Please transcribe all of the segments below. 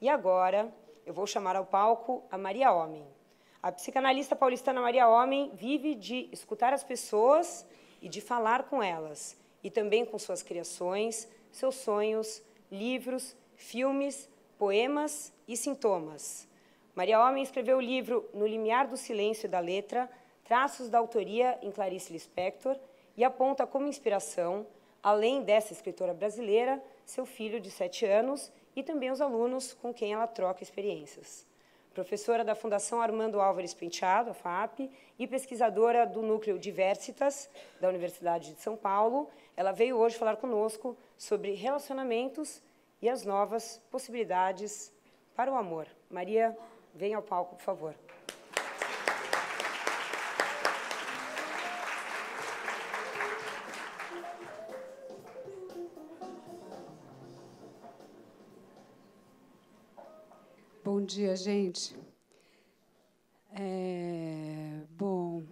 E agora, eu vou chamar ao palco a Maria Homem. A psicanalista paulistana Maria Homem vive de escutar as pessoas e de falar com elas, e também com suas criações, seus sonhos, livros, filmes, poemas e sintomas. Maria Homem escreveu o livro No Limiar do Silêncio e da Letra, traços da autoria em Clarice Lispector, e aponta como inspiração, além dessa escritora brasileira, seu filho de sete anos e também os alunos com quem ela troca experiências. Professora da Fundação Armando Álvares Penteado, a FAP, e pesquisadora do Núcleo Diversitas, da Universidade de São Paulo, ela veio hoje falar conosco sobre relacionamentos e as novas possibilidades para o amor. Maria, venha ao palco, por favor. dia, gente. É, bom,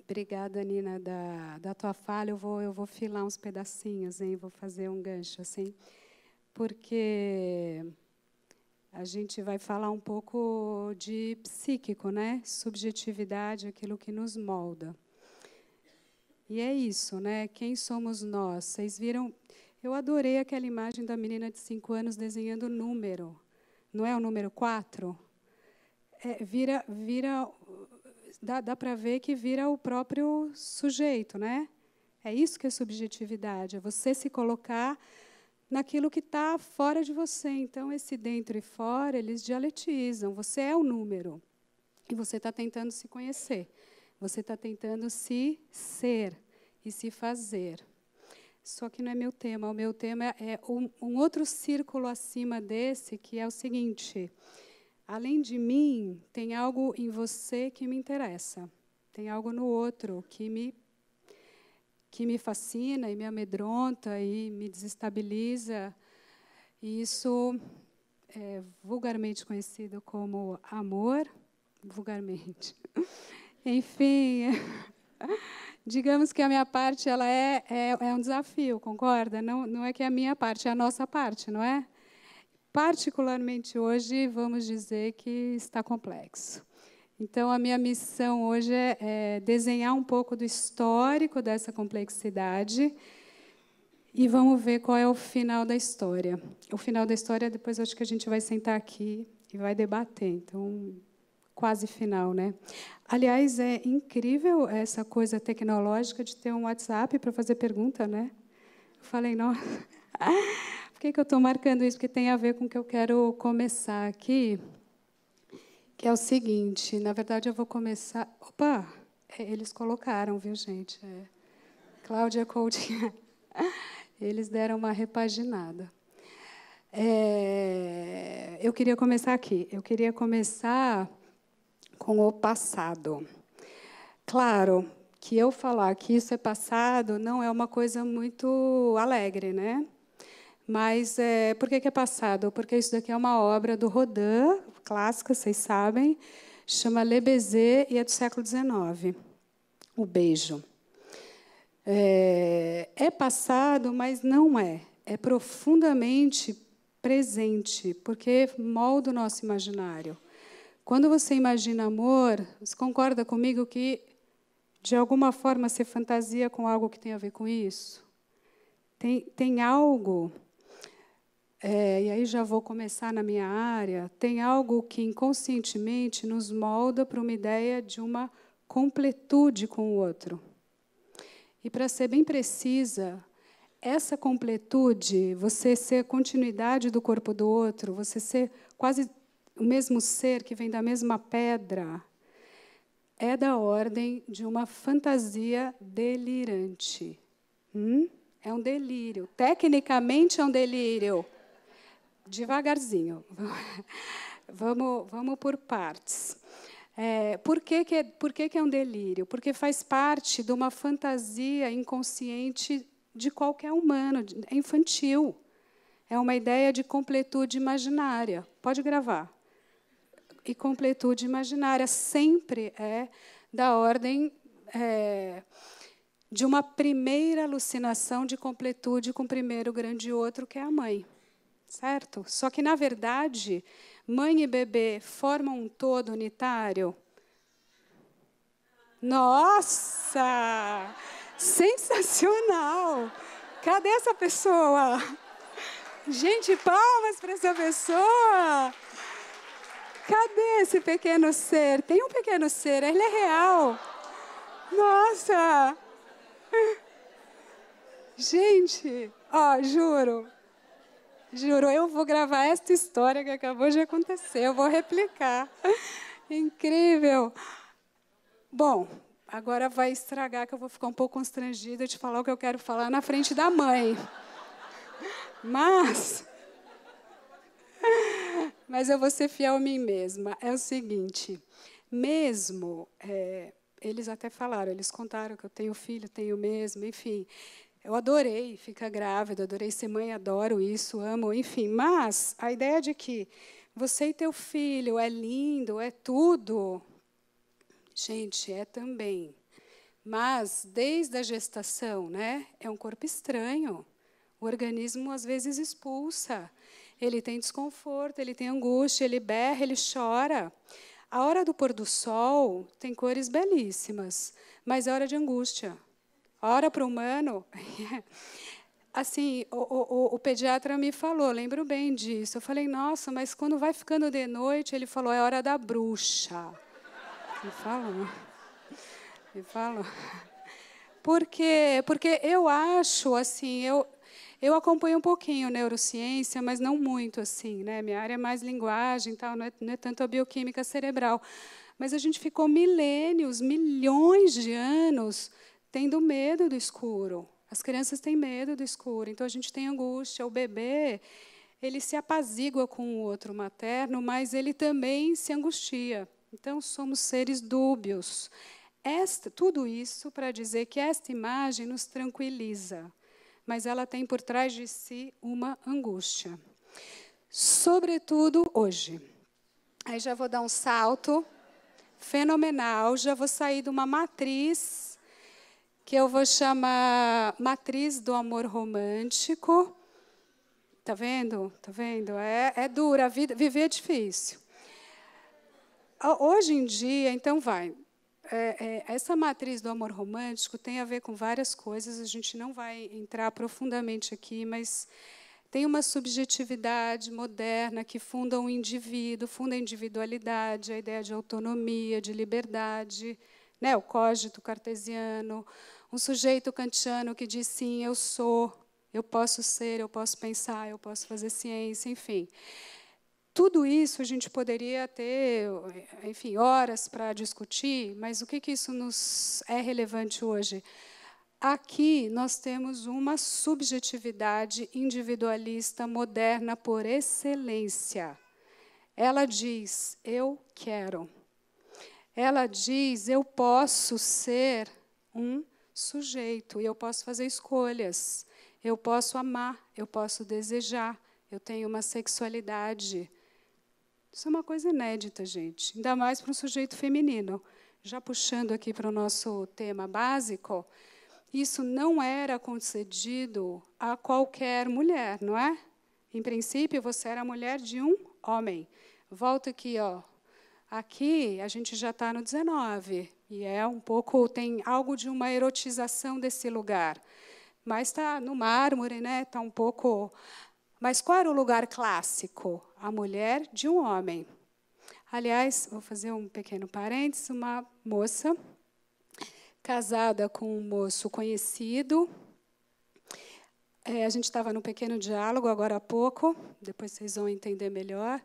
obrigada, Nina, da, da tua fala. Eu vou, eu vou filar uns pedacinhos, hein? Vou fazer um gancho, assim, porque a gente vai falar um pouco de psíquico, né? Subjetividade, aquilo que nos molda. E é isso, né? Quem somos nós? Vocês viram? Eu adorei aquela imagem da menina de cinco anos desenhando número não é o número 4? É, vira, vira, dá, dá para ver que vira o próprio sujeito, né? É isso que é subjetividade, é você se colocar naquilo que está fora de você. Então, esse dentro e fora, eles dialetizam. Você é o número. E você está tentando se conhecer. Você está tentando se ser e se fazer. Só que não é meu tema. O meu tema é um, um outro círculo acima desse, que é o seguinte: além de mim, tem algo em você que me interessa. Tem algo no outro que me que me fascina e me amedronta e me desestabiliza. E isso é vulgarmente conhecido como amor, vulgarmente. Enfim, digamos que a minha parte ela é, é, é um desafio, concorda? Não, não é que é a minha parte, é a nossa parte, não é? Particularmente hoje, vamos dizer que está complexo. Então, a minha missão hoje é, é, desenhar um pouco do histórico dessa complexidade e vamos ver qual é o final da história. O final da história, depois acho que a gente vai sentar aqui e vai debater. Então, quase final, né? Aliás, é incrível essa coisa tecnológica de ter um WhatsApp para fazer pergunta, né? Eu falei, nossa, por que, que eu estou marcando isso? Porque tem a ver com o que eu quero começar aqui, que é o seguinte, na verdade eu vou começar... Opa, é, eles colocaram, viu, gente? É. Cláudia Coutinho. Eles deram uma repaginada. É, eu queria começar aqui. Eu queria começar com o passado. Claro que eu falar que isso é passado não é uma coisa muito alegre, né? Mas é, por que, é passado? Porque isso daqui é uma obra do Rodin, clássica, vocês sabem, chama Le Baiser e é do século XIX, O Beijo. É, é passado, mas não é. É profundamente presente, porque molda o nosso imaginário. Quando você imagina amor, você concorda comigo que de alguma forma você fantasia com algo que tem a ver com isso? Tem, tem algo, é, e aí já vou começar na minha área, tem algo que inconscientemente nos molda para uma ideia de uma completude com o outro. E para ser bem precisa, essa completude, você ser continuidade do corpo do outro, você ser quase o mesmo ser que vem da mesma pedra, é da ordem de uma fantasia delirante. Hum? É um delírio. Tecnicamente é um delírio. Devagarzinho. Vamos, vamos por partes. É, por que, que, é, por que, que é um delírio? Porque faz parte de uma fantasia inconsciente de qualquer humano, é infantil. É uma ideia de completude imaginária. Pode gravar e completude imaginária sempre é da ordem é, de uma primeira alucinação de completude com o primeiro grande outro, que é a mãe. Certo? Só que, na verdade, mãe e bebê formam um todo unitário? Nossa! Sensacional! Cadê essa pessoa? Gente, palmas para essa pessoa! Cadê esse pequeno ser? Tem um pequeno ser, ele é real. Nossa! Gente, ó, juro. Juro, eu vou gravar esta história que acabou de acontecer, eu vou replicar. Incrível. Bom, agora vai estragar que eu vou ficar um pouco constrangida de falar o que eu quero falar na frente da mãe. Mas mas eu vou ser fiel a mim mesma. É o seguinte, mesmo. É, eles até falaram, eles contaram que eu tenho filho, tenho mesmo, enfim. Eu adorei ficar grávida, adorei ser mãe, adoro isso, amo, enfim. Mas a ideia de que você e teu filho é lindo, é tudo, gente, é também. Mas desde a gestação, né? É um corpo estranho. O organismo às vezes expulsa ele tem desconforto, ele tem angústia, ele berra, ele chora. A hora do pôr do sol tem cores belíssimas, mas é hora de angústia. A hora para o humano. assim, o, o, o, pediatra me falou, lembro bem disso. Eu falei, nossa, mas quando vai ficando de noite, ele falou, é hora da bruxa. Me falou. Me falou. Porque, porque eu acho, assim, eu, eu acompanho um pouquinho neurociência, mas não muito assim, né? Minha área é mais linguagem, tal, não é, não é tanto a bioquímica cerebral. Mas a gente ficou milênios, milhões de anos tendo medo do escuro. As crianças têm medo do escuro, então a gente tem angústia. O bebê, ele se apazigua com o outro materno, mas ele também se angustia. Então somos seres dúbios. Esta, tudo isso para dizer que esta imagem nos tranquiliza mas ela tem por trás de si uma angústia. Sobretudo hoje. Aí já vou dar um salto fenomenal, já vou sair de uma matriz que eu vou chamar matriz do amor romântico. Tá vendo? Tá vendo? É, é dura, a vida, viver é difícil. Ah, hoje em dia, então vai, é, é, essa matriz do amor romântico tem a ver com várias coisas, a gente não vai entrar profundamente aqui, mas tem uma subjetividade moderna que funda um indivíduo, funda a individualidade, a ideia de autonomia, de liberdade, né, o cogito cartesiano, um sujeito kantiano que diz sim, eu sou, eu posso ser, eu posso pensar, eu posso fazer ciência, enfim. Tudo isso a gente poderia ter, enfim, horas para discutir, mas o que, que isso nos é relevante hoje? Aqui nós temos uma subjetividade individualista moderna por excelência. Ela diz: eu quero. Ela diz: eu posso ser um sujeito e eu posso fazer escolhas. Eu posso amar, eu posso desejar, eu tenho uma sexualidade. Isso é uma coisa inédita, gente, ainda mais para um sujeito feminino. Já puxando aqui para o nosso tema básico, isso não era concedido a qualquer mulher, não é? Em princípio, você era mulher de um homem. Volta aqui, ó. Aqui a gente já está no 19 e é um pouco tem algo de uma erotização desse lugar, mas está no mármore, né? Está um pouco. Mas qual era o lugar clássico? a mulher de um homem. Aliás, vou fazer um pequeno parênteses: uma moça casada com um moço conhecido. É, a gente estava num pequeno diálogo agora há pouco, depois vocês vão entender melhor.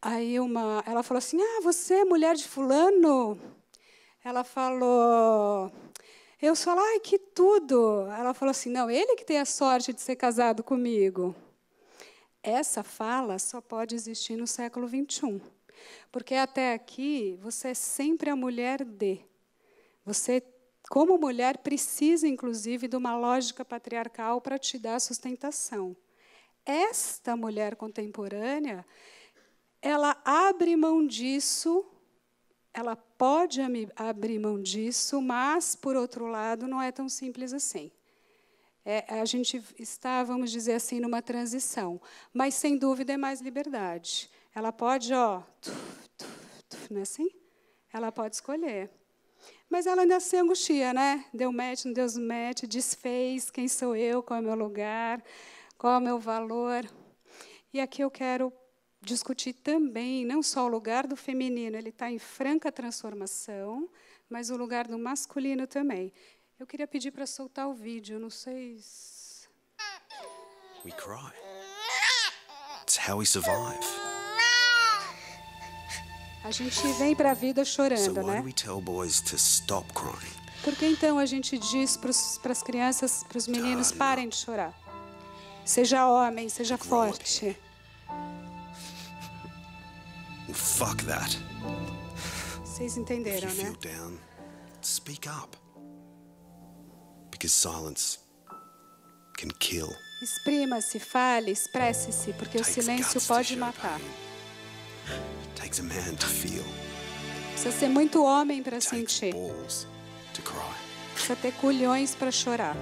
Aí uma, ela falou assim: Ah, você é mulher de fulano? Ela falou. Eu sou ai, que tudo! Ela falou assim: não, ele que tem a sorte de ser casado comigo essa fala só pode existir no século 21. Porque até aqui você é sempre a mulher de. Você, como mulher, precisa inclusive de uma lógica patriarcal para te dar sustentação. Esta mulher contemporânea, ela abre mão disso, ela pode abrir mão disso, mas por outro lado não é tão simples assim é, a gente está, vamos dizer assim, numa transição. Mas, sem dúvida, é mais liberdade. Ela pode, ó, não é assim? Ela pode escolher. Mas ela ainda se angustia, né? Deu match, não deu match, desfez quem sou eu, qual é o meu lugar, qual é o meu valor. E aqui eu quero discutir também, não só o lugar do feminino, ele está em franca transformação, mas o lugar do masculino também. Eu queria pedir para soltar o vídeo, não sei. Se... We cry. It's how we survive. A gente vem para a vida chorando, so né? Por que então a gente diz para as crianças, para os meninos, parem de chorar? Seja homem, seja forte. fuck that. Vocês entenderam, né? Down, speak up because silence can kill. Exprima-se, fale, expresse-se, porque o silêncio pode matar. Takes a man to feel. Precisa ser muito homem para sentir. Balls to cry. Precisa ter culhões para chorar.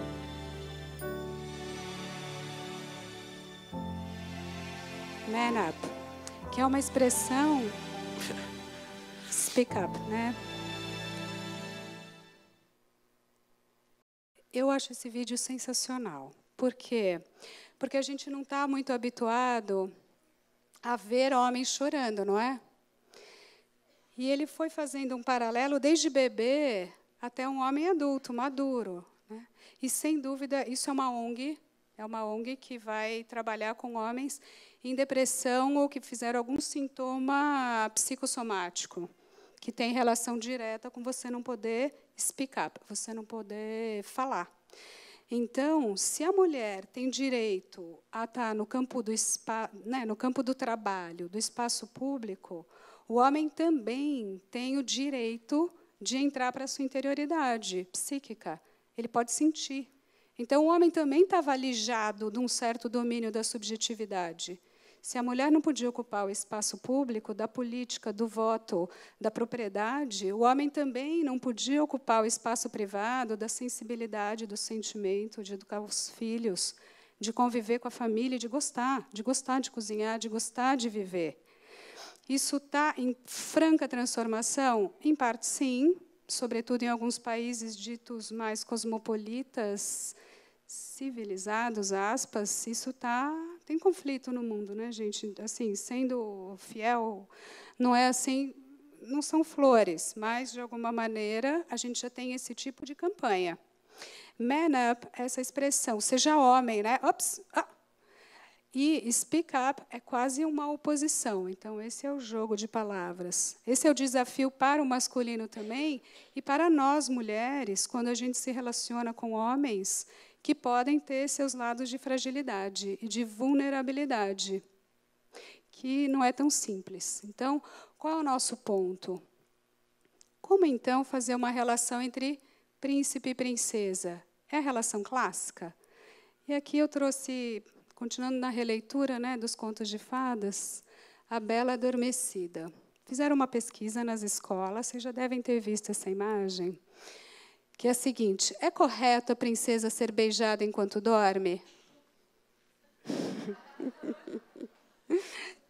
Man up, que é uma expressão speak up, né? eu acho esse vídeo sensacional. Por quê? Porque a gente não está muito habituado a ver homens chorando, não é? E ele foi fazendo um paralelo desde bebê até um homem adulto, maduro. Né? E, sem dúvida, isso é uma ONG, é uma ONG que vai trabalhar com homens em depressão ou que fizeram algum sintoma psicossomático que tem relação direta com você não poder explicar, você não poder falar. Então, se a mulher tem direito a estar no campo do, spa, né, no campo do trabalho, do espaço público, o homem também tem o direito de entrar para a sua interioridade psíquica. Ele pode sentir. Então, o homem também está valijado de um certo domínio da subjetividade. Se a mulher não podia ocupar o espaço público da política, do voto, da propriedade, o homem também não podia ocupar o espaço privado da sensibilidade, do sentimento, de educar os filhos, de conviver com a família, de gostar, de gostar de cozinhar, de gostar de viver. Isso está em franca transformação? Em parte, sim, sobretudo em alguns países ditos mais cosmopolitas, civilizados, aspas, isso está tem conflito no mundo, né, gente? Assim, sendo fiel, não é assim, não são flores, mas de alguma maneira a gente já tem esse tipo de campanha. Man up, essa expressão, seja homem, né? Ops, ah. E speak up é quase uma oposição. Então, esse é o jogo de palavras. Esse é o desafio para o masculino também e para nós mulheres, quando a gente se relaciona com homens que podem ter seus lados de fragilidade e de vulnerabilidade, que não é tão simples. Então, qual é o nosso ponto? Como então fazer uma relação entre príncipe e princesa? É a relação clássica? E aqui eu trouxe, continuando na releitura né, dos contos de fadas, A Bela Adormecida. Fizeram uma pesquisa nas escolas, vocês já devem ter visto essa imagem que é a seguinte: é correto a princesa ser beijada enquanto dorme?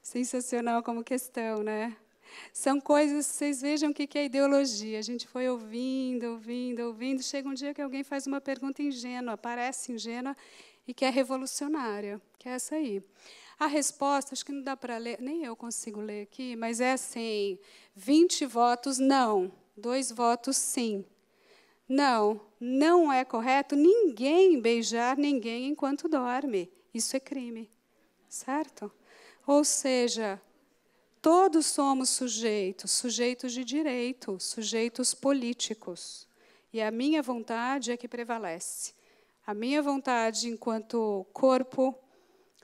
Sensacional como questão, né? São coisas, vocês vejam o que é ideologia. A gente foi ouvindo, ouvindo, ouvindo. Chega um dia que alguém faz uma pergunta ingênua, parece ingênua e que é revolucionária, que é essa aí. A resposta, acho que não dá para ler, nem eu consigo ler aqui, mas é assim: 20 votos não, dois votos sim. Não, não é correto ninguém beijar ninguém enquanto dorme. Isso é crime, certo? Ou seja, todos somos sujeitos, sujeitos de direito, sujeitos políticos. E a minha vontade é que prevalece. A minha vontade enquanto corpo,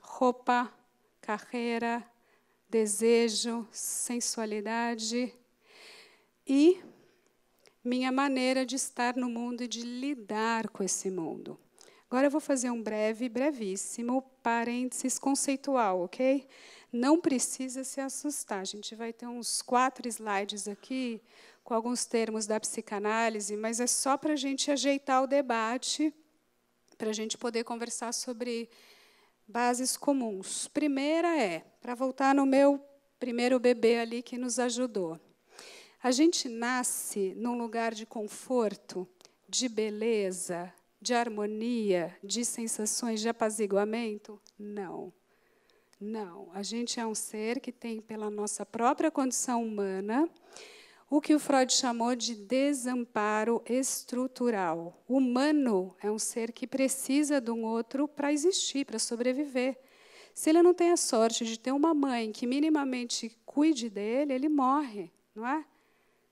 roupa, carreira, desejo, sensualidade e minha maneira de estar no mundo e de lidar com esse mundo. Agora eu vou fazer um breve, brevíssimo parênteses conceitual, ok? Não precisa se assustar. A gente vai ter uns quatro slides aqui com alguns termos da psicanálise, mas é só para a gente ajeitar o debate, para a gente poder conversar sobre bases comuns. Primeira é, para voltar no meu primeiro bebê ali que nos ajudou. A gente nasce num lugar de conforto, de beleza, de harmonia, de sensações de apaziguamento? Não. Não. A gente é um ser que tem, pela nossa própria condição humana, o que o Freud chamou de desamparo estrutural. O humano é um ser que precisa de um outro para existir, para sobreviver. Se ele não tem a sorte de ter uma mãe que minimamente cuide dele, ele morre, não é?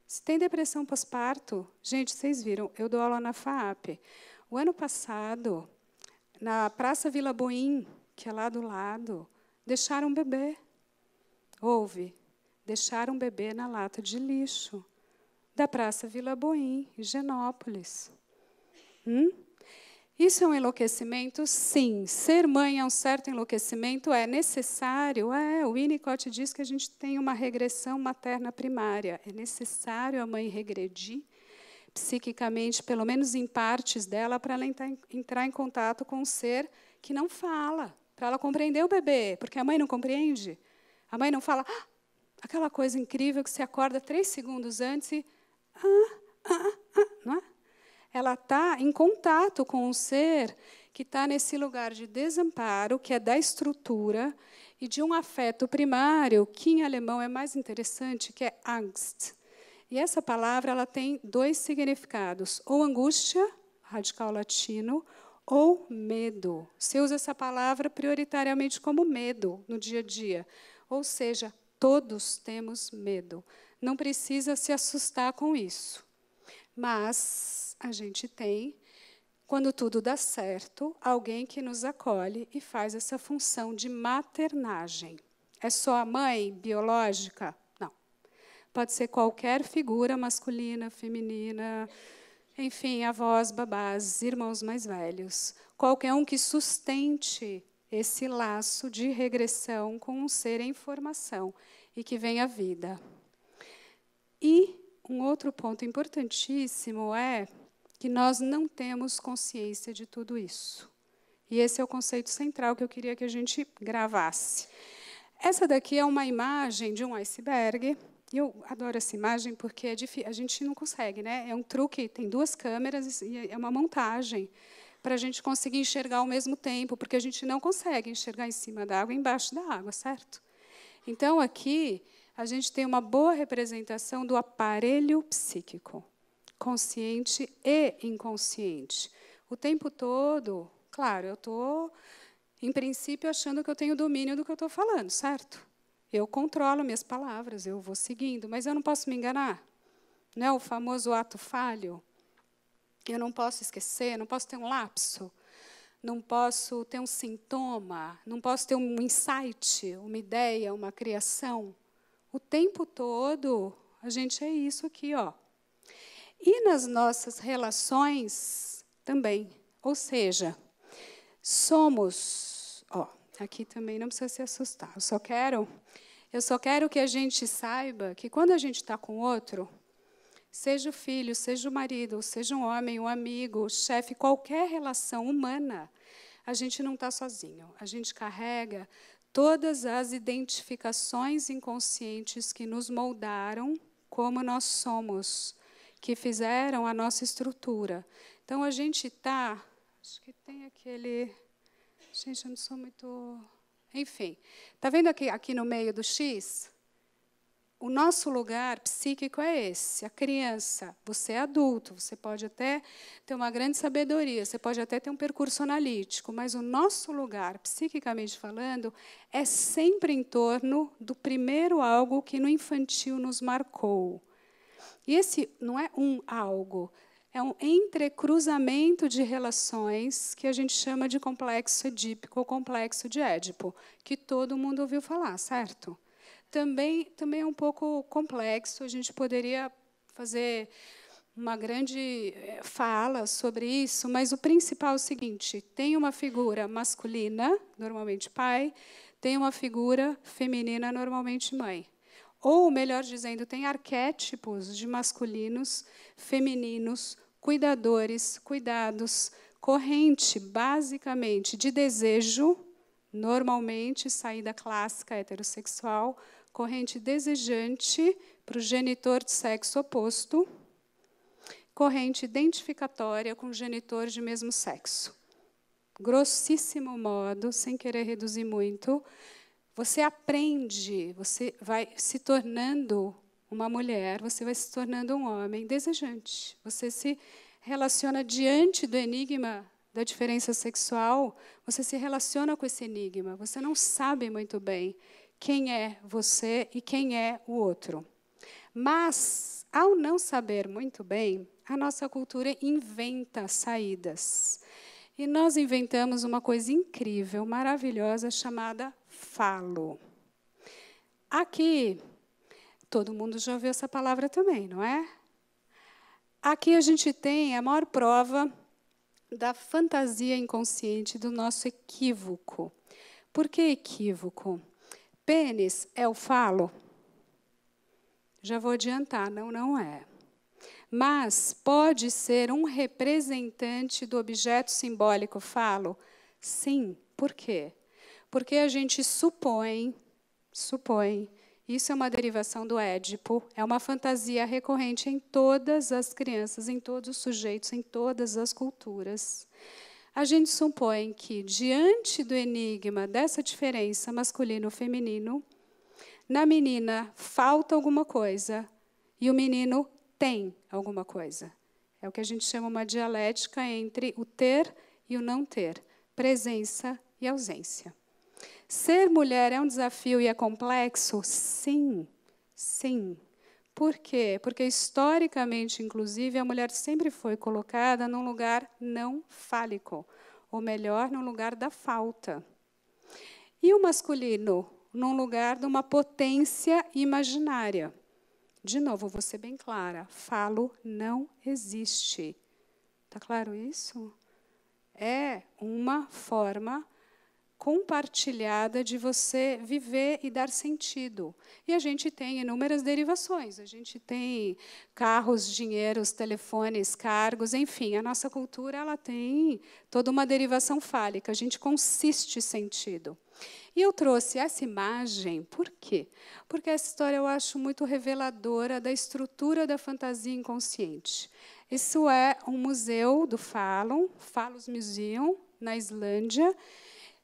Se tem depressão pós-parto, gente, vocês viram, eu dou aula na FAP. O ano passado, na Praça Vila Boim, que é lá do lado, deixaram um bebê. Houve. Deixaram um bebê na lata de lixo da Praça Vila Boim, em Genópolis. Hum? Isso é um enlouquecimento? Sim. Ser mãe é um certo enlouquecimento? É necessário? É. O Winnicott diz que a gente tem uma regressão materna primária. É necessário a mãe regredir psiquicamente, pelo menos em partes dela, para ela entrar em contato com um ser que não fala, para ela compreender o bebê, porque a mãe não compreende. A mãe não fala ah! aquela coisa incrível que você acorda três segundos antes e. Ah, ah, ah, ah" não é? ela está em contato com um ser que está nesse lugar de desamparo, que é da estrutura, e de um afeto primário, que em alemão é mais interessante, que é Angst. E essa palavra ela tem dois significados: ou angústia, radical latino, ou medo. Se usa essa palavra prioritariamente como medo no dia a dia. Ou seja, todos temos medo. Não precisa se assustar com isso. Mas a gente tem, quando tudo dá certo, alguém que nos acolhe e faz essa função de maternagem. É só a mãe biológica? Não. Pode ser qualquer figura masculina, feminina, enfim, avós, babás, irmãos mais velhos. Qualquer um que sustente esse laço de regressão com um ser em formação e que vem à vida. E um outro ponto importantíssimo é que nós não temos consciência de tudo isso. E esse é o conceito central que eu queria que a gente gravasse. Essa daqui é uma imagem de um iceberg. E eu adoro essa imagem porque é a gente não consegue, né? É um truque, tem duas câmeras e é uma montagem para a gente conseguir enxergar ao mesmo tempo, porque a gente não consegue enxergar em cima da água e embaixo da água, certo? Então aqui a gente tem uma boa representação do aparelho psíquico consciente e inconsciente. O tempo todo, claro, eu estou, em princípio, achando que eu tenho domínio do que eu estou falando, certo? Eu controlo minhas palavras, eu vou seguindo, mas eu não posso me enganar. Não é o famoso ato falho? Eu não posso esquecer, não posso ter um lapso, não posso ter um sintoma, não posso ter um insight, uma ideia, uma criação. O tempo todo, a gente é isso aqui, ó. E nas nossas relações também. Ou seja, somos. Ó, aqui também não precisa se assustar. Eu só quero. Eu só quero que a gente saiba que quando a gente está com outro, seja o filho, seja o marido, seja um homem, um amigo, um chefe, qualquer relação humana, a gente não está sozinho. A gente carrega todas as identificações inconscientes que nos moldaram como nós somos que fizeram a nossa estrutura. Então a gente está. Acho que tem aquele. Gente, eu não sou muito. Enfim. Está vendo aqui, aqui no meio do X? O nosso lugar psíquico é esse. A criança, você é adulto, você pode até ter uma grande sabedoria, você pode até ter um percurso analítico, mas o nosso lugar, psiquicamente falando, é sempre em torno do primeiro algo que no infantil nos marcou. E esse não é um algo, é um entrecruzamento de relações que a gente chama de complexo edípico ou complexo de Édipo, que todo mundo ouviu falar, certo? Também, também é um pouco complexo, a gente poderia fazer uma grande eh, fala sobre isso, mas o principal é o seguinte: tem uma figura masculina, normalmente pai, tem uma figura feminina, normalmente mãe. Ou, melhor dizendo, tem arquétipos de masculinos, femininos, cuidadores, cuidados, corrente, basicamente, de desejo, normalmente, saída clássica heterossexual, corrente desejante para o genitor de sexo oposto, corrente identificatória com o genitor de mesmo sexo. Grossíssimo modo, sem querer reduzir muito, você aprende, você vai se tornando uma mulher, você vai se tornando um homem desejante. Você se relaciona diante do enigma da diferença sexual, você se relaciona com esse enigma. Você não sabe muito bem quem é você e quem é o outro. Mas, ao não saber muito bem, a nossa cultura inventa saídas. E nós inventamos uma coisa incrível, maravilhosa, chamada falo. Aqui, todo mundo já ouviu essa palavra também, não é? Aqui a gente tem a maior prova da fantasia inconsciente do nosso equívoco. Por que equívoco? Pênis é o falo? Já vou adiantar, não, não é. Mas pode ser um representante do objeto simbólico falo? Sim. Por quê? Porque a gente supõe, supõe, isso é uma derivação do Édipo, é uma fantasia recorrente em todas as crianças, em todos os sujeitos, em todas as culturas. A gente supõe que, diante do enigma dessa diferença masculino-feminino, na menina falta alguma coisa e o menino tem alguma coisa. É o que a gente chama uma dialética entre o ter e o não ter, presença e ausência. Ser mulher é um desafio e é complexo? Sim, sim. Por quê? Porque historicamente, inclusive, a mulher sempre foi colocada num lugar não fálico, ou melhor, num lugar da falta. E o masculino? Num lugar de uma potência imaginária. De novo, vou ser bem clara: falo não existe. Está claro isso? É uma forma compartilhada de você viver e dar sentido. E a gente tem inúmeras derivações. A gente tem carros, dinheiros, telefones, cargos, enfim, a nossa cultura ela tem toda uma derivação fálica. A gente consiste sentido. E eu trouxe essa imagem, por quê? Porque essa história eu acho muito reveladora da estrutura da fantasia inconsciente. Isso é um museu do Falun, Falus Museum, na Islândia,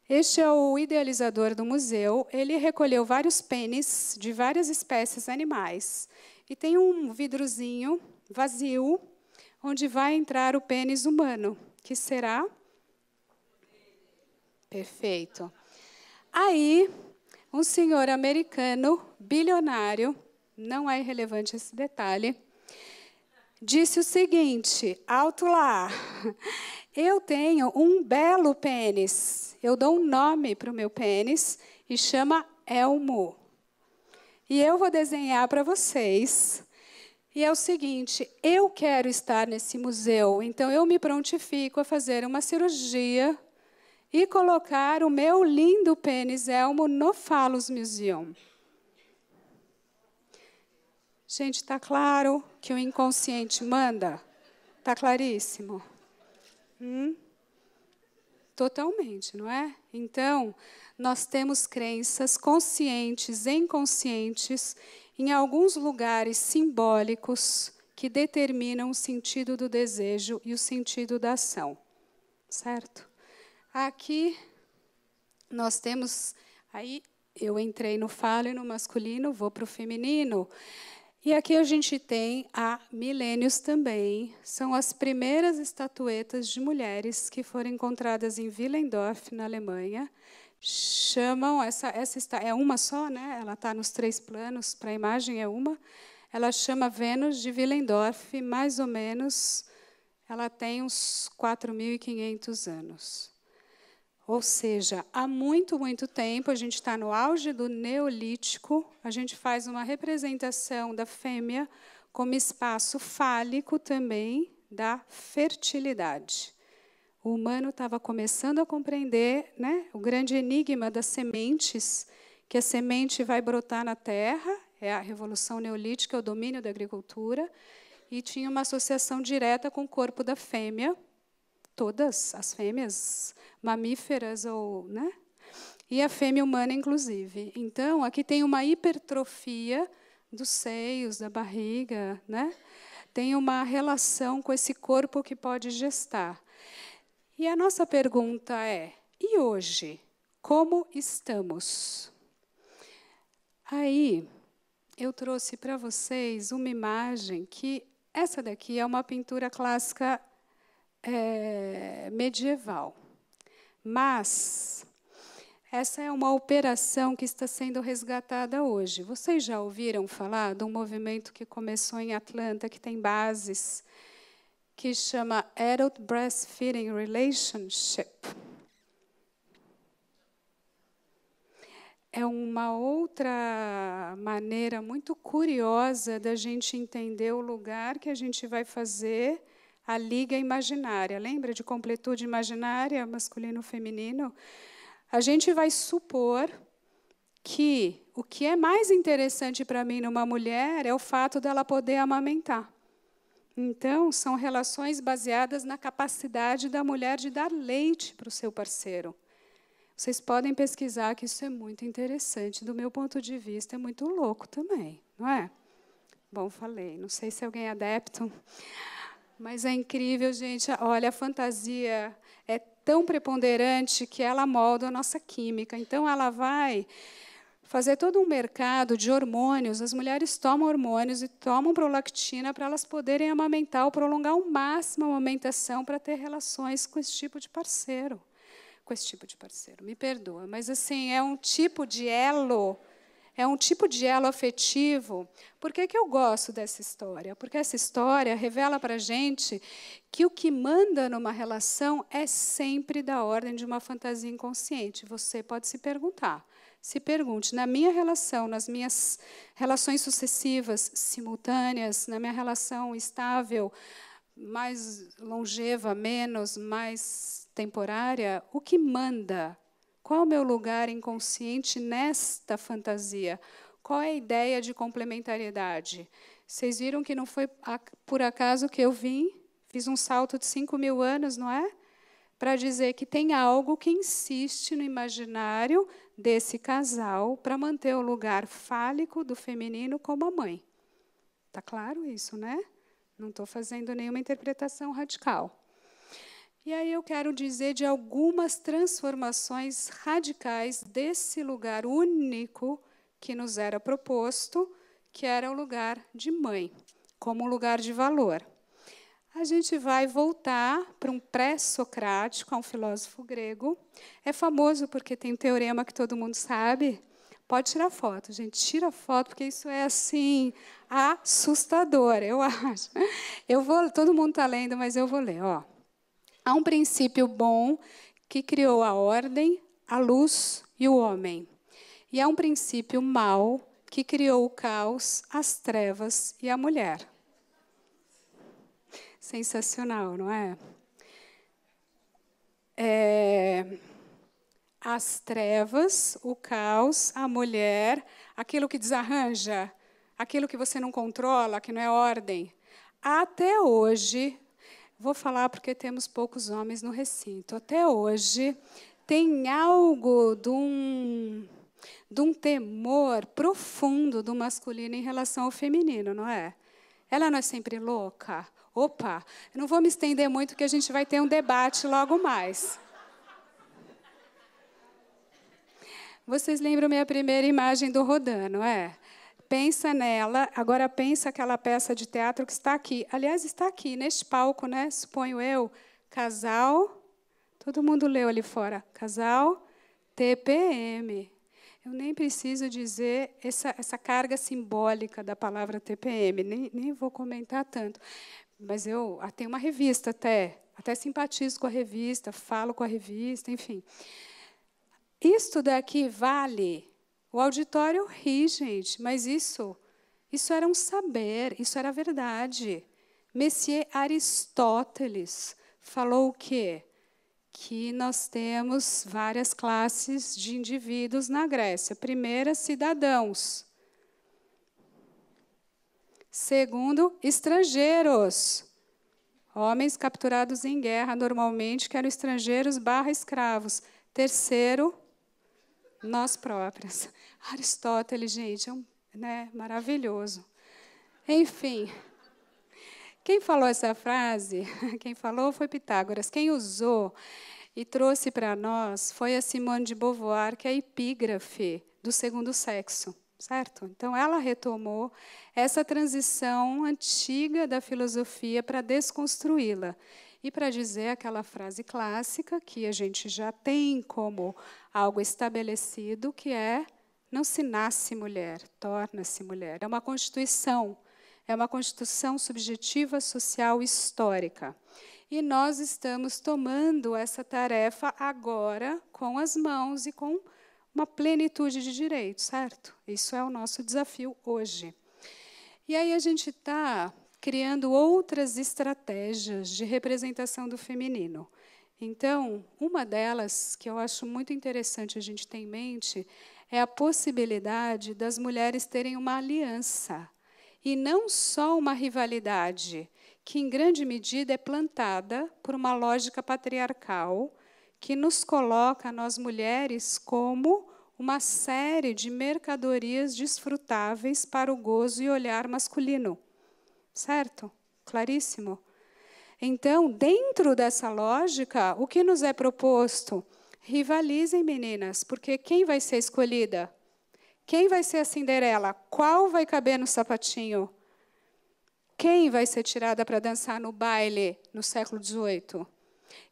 este é o idealizador do museu. Ele recolheu vários pênis de várias espécies animais. E tem um vidrozinho vazio onde vai entrar o pênis humano, que será. Perfeito. Aí, um senhor americano, bilionário, não é irrelevante esse detalhe, disse o seguinte: alto lá. Eu tenho um belo pênis. Eu dou um nome para o meu pênis e chama Elmo. E eu vou desenhar para vocês. E é o seguinte: eu quero estar nesse museu, então eu me prontifico a fazer uma cirurgia e colocar o meu lindo pênis Elmo no Falos Museum. Gente, está claro que o inconsciente manda? Está claríssimo. Hum? Totalmente, não é? Então, nós temos crenças conscientes, e inconscientes, em alguns lugares simbólicos que determinam o sentido do desejo e o sentido da ação, certo? Aqui nós temos aí eu entrei no falo e no masculino, vou para o feminino. E aqui a gente tem a Milênios também. São as primeiras estatuetas de mulheres que foram encontradas em Willendorf, na Alemanha. Chamam essa essa é uma só, né? Ela está nos três planos. Para a imagem é uma. Ela chama Vênus de Willendorf, mais ou menos. Ela tem uns 4.500 anos. Ou seja, há muito, muito tempo, a gente está no auge do Neolítico, a gente faz uma representação da fêmea como espaço fálico também da fertilidade. O humano estava começando a compreender né, o grande enigma das sementes, que a semente vai brotar na terra, é a Revolução Neolítica, é o domínio da agricultura, e tinha uma associação direta com o corpo da fêmea, todas as fêmeas mamíferas ou, né? E a fêmea humana inclusive. Então, aqui tem uma hipertrofia dos seios, da barriga, né? Tem uma relação com esse corpo que pode gestar. E a nossa pergunta é: e hoje, como estamos? Aí eu trouxe para vocês uma imagem que essa daqui é uma pintura clássica é, medieval. Mas essa é uma operação que está sendo resgatada hoje. Vocês já ouviram falar de um movimento que começou em Atlanta, que tem bases, que chama Adult Breastfeeding Relationship. É uma outra maneira muito curiosa da gente entender o lugar que a gente vai fazer a liga imaginária. Lembra de completude imaginária, masculino-feminino? A gente vai supor que o que é mais interessante para mim numa mulher é o fato dela poder amamentar. Então, são relações baseadas na capacidade da mulher de dar leite para o seu parceiro. Vocês podem pesquisar que isso é muito interessante, do meu ponto de vista, é muito louco também, não é? Bom, falei. Não sei se alguém é adepto. Mas é incrível, gente. Olha, a fantasia é tão preponderante que ela molda a nossa química. Então, ela vai fazer todo um mercado de hormônios. As mulheres tomam hormônios e tomam prolactina para elas poderem amamentar ou prolongar ao máximo a amamentação para ter relações com esse tipo de parceiro. Com esse tipo de parceiro, me perdoa. Mas, assim, é um tipo de elo é um tipo de elo afetivo. Por que, que eu gosto dessa história? Porque essa história revela para a gente que o que manda numa relação é sempre da ordem de uma fantasia inconsciente. Você pode se perguntar. Se pergunte, na minha relação, nas minhas relações sucessivas, simultâneas, na minha relação estável, mais longeva, menos, mais temporária, o que manda qual o meu lugar inconsciente nesta fantasia? Qual é a ideia de complementariedade? Vocês viram que não foi por acaso que eu vim, fiz um salto de 5 mil anos, não é? Para dizer que tem algo que insiste no imaginário desse casal para manter o lugar fálico do feminino como a mãe. Tá claro isso, né? Não estou fazendo nenhuma interpretação radical. E aí eu quero dizer de algumas transformações radicais desse lugar único que nos era proposto, que era o lugar de mãe, como lugar de valor. A gente vai voltar para um pré-socrático, a um filósofo grego. É famoso porque tem um teorema que todo mundo sabe. Pode tirar foto, gente, tira foto, porque isso é assim assustador, eu acho. Eu vou, todo mundo está lendo, mas eu vou ler, ó. Há um princípio bom que criou a ordem, a luz e o homem. E há um princípio mau que criou o caos, as trevas e a mulher. Sensacional, não é? é? As trevas, o caos, a mulher, aquilo que desarranja, aquilo que você não controla, que não é ordem. Até hoje, Vou falar porque temos poucos homens no recinto. Até hoje tem algo de um, de um temor profundo do masculino em relação ao feminino, não é? Ela não é sempre louca? Opa, não vou me estender muito, que a gente vai ter um debate logo mais. Vocês lembram minha primeira imagem do Rodano, é? pensa nela, agora pensa aquela peça de teatro que está aqui. Aliás, está aqui, neste palco, né? Suponho eu, casal. Todo mundo leu ali fora. Casal TPM. Eu nem preciso dizer essa, essa carga simbólica da palavra TPM, nem, nem vou comentar tanto. Mas eu tenho uma revista até, até simpatizo com a revista, falo com a revista, enfim. Isto daqui vale o auditório ri, gente, mas isso, isso era um saber, isso era verdade. Messier Aristóteles falou o quê? Que nós temos várias classes de indivíduos na Grécia. Primeira, cidadãos. Segundo, estrangeiros. Homens capturados em guerra, normalmente, que eram estrangeiros barra escravos. Terceiro, nós próprios. Aristóteles, gente, é um, né, maravilhoso. Enfim, quem falou essa frase, quem falou foi Pitágoras. Quem usou e trouxe para nós foi a Simone de Beauvoir, que é a epígrafe do segundo sexo, certo? Então, ela retomou essa transição antiga da filosofia para desconstruí-la e para dizer aquela frase clássica que a gente já tem como algo estabelecido, que é não se nasce mulher, torna-se mulher. É uma constituição. É uma constituição subjetiva, social, histórica. E nós estamos tomando essa tarefa agora com as mãos e com uma plenitude de direitos, certo? Isso é o nosso desafio hoje. E aí a gente está criando outras estratégias de representação do feminino. Então, uma delas que eu acho muito interessante a gente ter em mente é a possibilidade das mulheres terem uma aliança e não só uma rivalidade, que em grande medida é plantada por uma lógica patriarcal que nos coloca nós mulheres como uma série de mercadorias desfrutáveis para o gozo e olhar masculino. Certo? Claríssimo. Então, dentro dessa lógica, o que nos é proposto? Rivalizem, meninas, porque quem vai ser escolhida? Quem vai ser a Cinderela? Qual vai caber no sapatinho? Quem vai ser tirada para dançar no baile no século XVIII?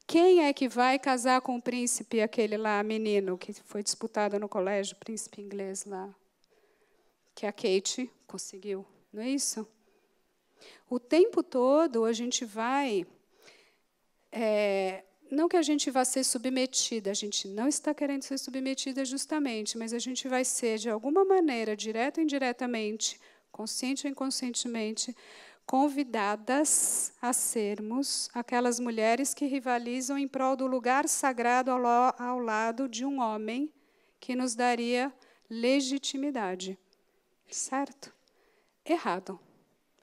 Quem é que vai casar com o príncipe, aquele lá, menino, que foi disputado no colégio, príncipe inglês lá? Que a Kate conseguiu, não é isso? O tempo todo a gente vai é, não que a gente vá ser submetida, a gente não está querendo ser submetida justamente, mas a gente vai ser, de alguma maneira, direta ou indiretamente, consciente ou inconscientemente, convidadas a sermos aquelas mulheres que rivalizam em prol do lugar sagrado ao, ao lado de um homem que nos daria legitimidade. Certo? Errado.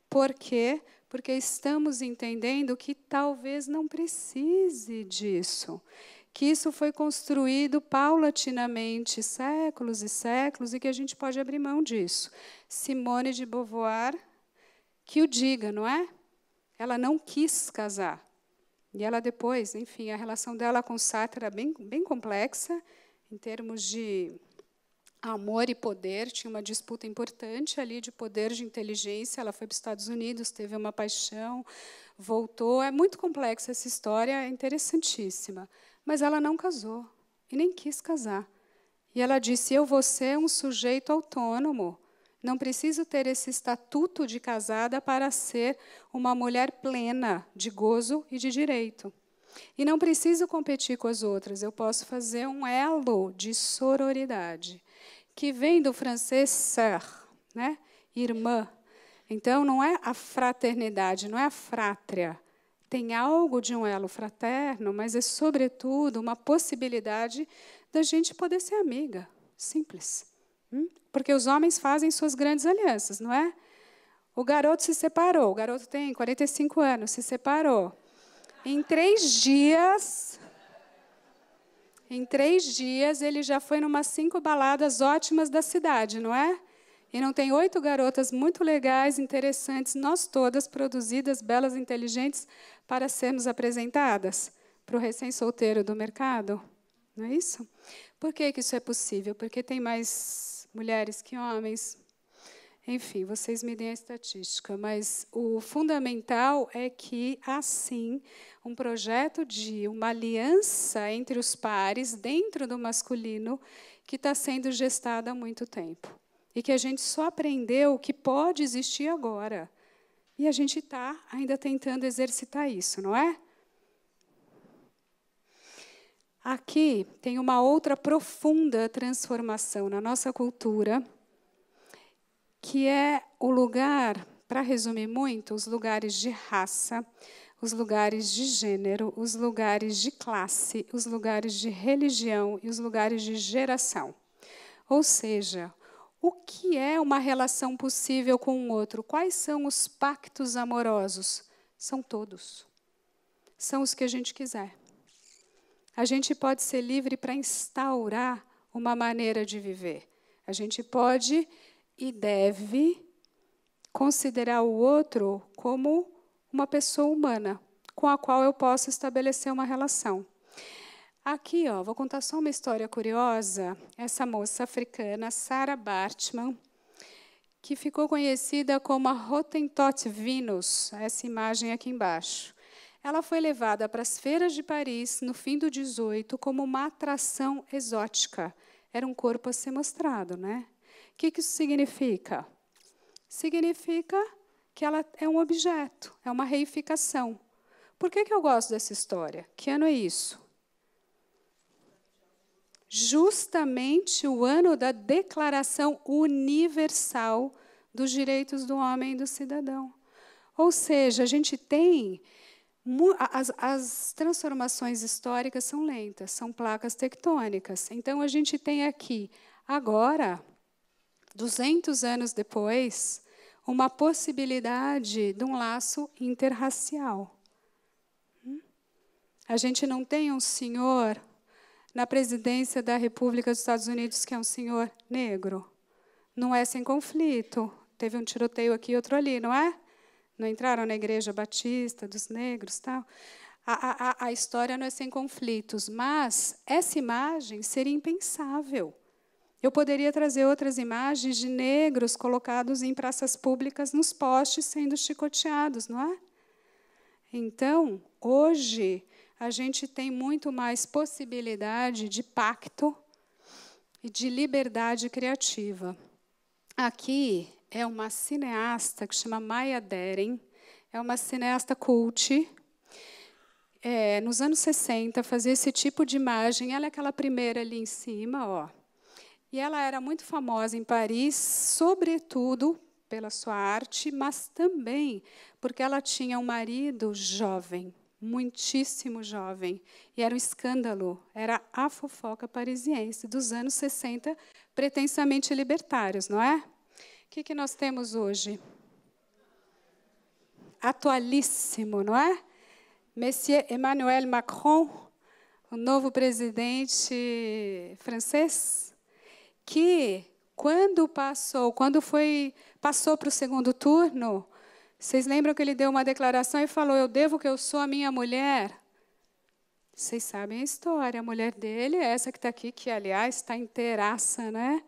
Porque porque estamos entendendo que talvez não precise disso, que isso foi construído paulatinamente, séculos e séculos, e que a gente pode abrir mão disso. Simone de Beauvoir, que o diga, não é? Ela não quis casar. E ela depois, enfim, a relação dela com Sartre era bem, bem complexa, em termos de amor e poder, tinha uma disputa importante ali de poder, de inteligência. Ela foi para os Estados Unidos, teve uma paixão, voltou. É muito complexa essa história, é interessantíssima. Mas ela não casou e nem quis casar. E ela disse: Eu vou ser um sujeito autônomo. Não preciso ter esse estatuto de casada para ser uma mulher plena de gozo e de direito. E não preciso competir com as outras, eu posso fazer um elo de sororidade que vem do francês sœur, né? irmã. Então, não é a fraternidade, não é a frátria. Tem algo de um elo fraterno, mas é, sobretudo, uma possibilidade da gente poder ser amiga. Simples. Hum? Porque os homens fazem suas grandes alianças, não é? O garoto se separou, o garoto tem 45 anos, se separou. Em três dias, em três dias, ele já foi numa cinco baladas ótimas da cidade, não é? E não tem oito garotas muito legais, interessantes, nós todas produzidas, belas, inteligentes, para sermos apresentadas para o recém-solteiro do mercado? Não é isso? Por que, que isso é possível? Porque tem mais mulheres que homens, enfim, vocês me deem a estatística, mas o fundamental é que, assim, um projeto de uma aliança entre os pares dentro do masculino que está sendo gestada há muito tempo. E que a gente só aprendeu que pode existir agora. E a gente está ainda tentando exercitar isso, não é? Aqui tem uma outra profunda transformação na nossa cultura que é o lugar, para resumir muito, os lugares de raça, os lugares de gênero, os lugares de classe, os lugares de religião e os lugares de geração. Ou seja, o que é uma relação possível com o outro? Quais são os pactos amorosos? São todos. São os que a gente quiser. A gente pode ser livre para instaurar uma maneira de viver. A gente pode e deve considerar o outro como uma pessoa humana com a qual eu posso estabelecer uma relação. Aqui, ó, vou contar só uma história curiosa. Essa moça africana, Sarah Bartman, que ficou conhecida como a Rotentot Venus, essa imagem aqui embaixo. Ela foi levada para as feiras de Paris no fim do 18 como uma atração exótica. Era um corpo a ser mostrado, né? que, que isso significa? Significa que ela é um objeto, é uma reificação. Por que, que eu gosto dessa história? Que ano é isso? Justamente o ano da Declaração Universal dos Direitos do Homem e do Cidadão. Ou seja, a gente tem. As, as transformações históricas são lentas, são placas tectônicas. Então, a gente tem aqui, agora, 200 anos depois, uma possibilidade de um laço interracial. Hum? A gente não tem um senhor na presidência da República dos Estados Unidos que é um senhor negro. Não é sem conflito. Teve um tiroteio aqui e outro ali, não é? Não entraram na igreja batista dos negros, tal. A, a, a história não é sem conflitos, mas essa imagem seria impensável eu poderia trazer outras imagens de negros colocados em praças públicas nos postes sendo chicoteados, não é? Então, hoje, a gente tem muito mais possibilidade de pacto e de liberdade criativa. Aqui é uma cineasta que chama Maya Deren, é uma cineasta cult. É, nos anos 60, fazia esse tipo de imagem. Ela é aquela primeira ali em cima, ó e ela era muito famosa em Paris, sobretudo pela sua arte, mas também porque ela tinha um marido jovem, muitíssimo jovem, e era um escândalo, era a fofoca parisiense dos anos 60, pretensamente libertários, não é? O que, que nós temos hoje? Atualíssimo, não é? Monsieur Emmanuel Macron, o novo presidente francês, que quando passou, quando foi passou para o segundo turno, vocês lembram que ele deu uma declaração e falou: "Eu devo que eu sou a minha mulher". Vocês sabem a história, a mulher dele, é essa que está aqui, que aliás está inteiraça, né?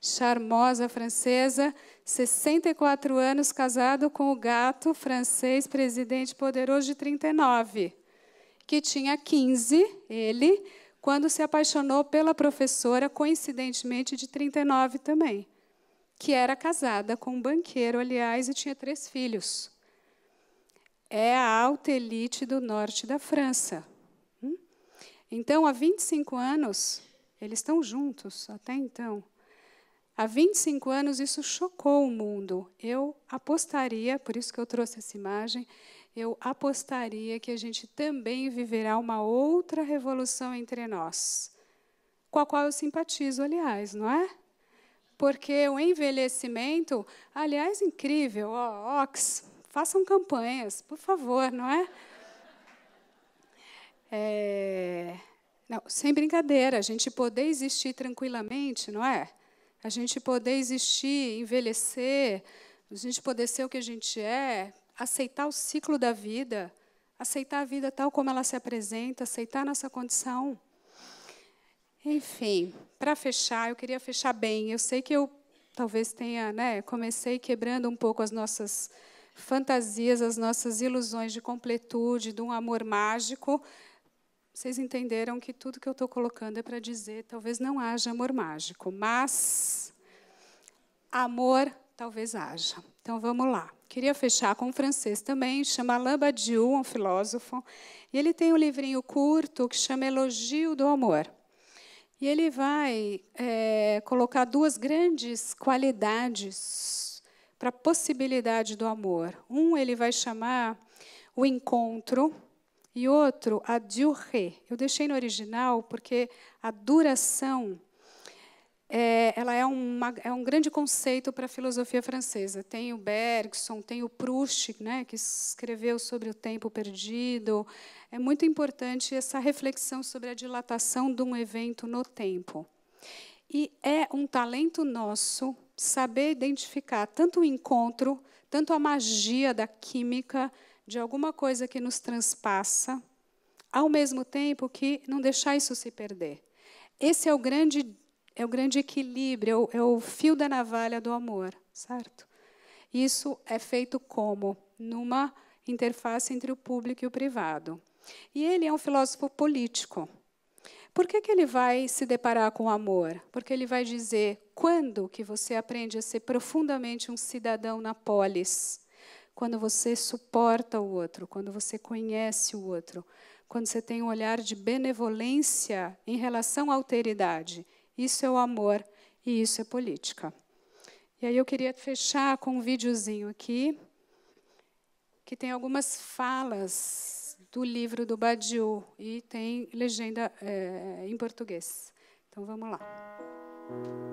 Charmosa francesa, 64 anos, casado com o gato francês, presidente poderoso de 39, que tinha 15, ele, quando se apaixonou pela professora, coincidentemente de 39 também, que era casada com um banqueiro, aliás, e tinha três filhos. É a alta elite do norte da França. Hum? Então, há 25 anos, eles estão juntos até então. Há 25 anos, isso chocou o mundo. Eu apostaria, por isso que eu trouxe essa imagem, eu apostaria que a gente também viverá uma outra revolução entre nós, com a qual eu simpatizo, aliás, não é? Porque o envelhecimento, aliás, incrível, ó, Ox, façam campanhas, por favor, não é? é... Não, sem brincadeira, a gente poder existir tranquilamente, não é? A gente poder existir, envelhecer, a gente poder ser o que a gente é, aceitar o ciclo da vida, aceitar a vida tal como ela se apresenta, aceitar nossa condição. Enfim, para fechar, eu queria fechar bem. Eu sei que eu talvez tenha, né, comecei quebrando um pouco as nossas fantasias, as nossas ilusões de completude, de um amor mágico. Vocês entenderam que tudo que eu estou colocando é para dizer, talvez não haja amor mágico, mas amor talvez haja. Então vamos lá. Queria fechar com um francês também, chama Alain Badiou, um filósofo, e ele tem um livrinho curto que chama Elogio do Amor. E ele vai é, colocar duas grandes qualidades para a possibilidade do amor. Um ele vai chamar o encontro e outro a durée. Eu deixei no original porque a duração é, ela é, uma, é um grande conceito para a filosofia francesa. Tem o Bergson, tem o Proust, né, que escreveu sobre o tempo perdido. É muito importante essa reflexão sobre a dilatação de um evento no tempo. E é um talento nosso saber identificar tanto o encontro, tanto a magia da química, de alguma coisa que nos transpassa, ao mesmo tempo que não deixar isso se perder. Esse é o grande é o grande equilíbrio, é o, é o fio da navalha do amor, certo? Isso é feito como? Numa interface entre o público e o privado. E ele é um filósofo político. Por que, que ele vai se deparar com o amor? Porque ele vai dizer quando que você aprende a ser profundamente um cidadão na polis. Quando você suporta o outro, quando você conhece o outro, quando você tem um olhar de benevolência em relação à alteridade isso é o amor e isso é política. E aí eu queria fechar com um videozinho aqui, que tem algumas falas do livro do Badiou e tem legenda é, em português. Então vamos lá. Música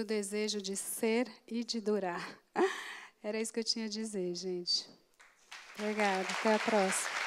o desejo de ser e de durar. Era isso que eu tinha a dizer, gente. Obrigada. Até a próxima.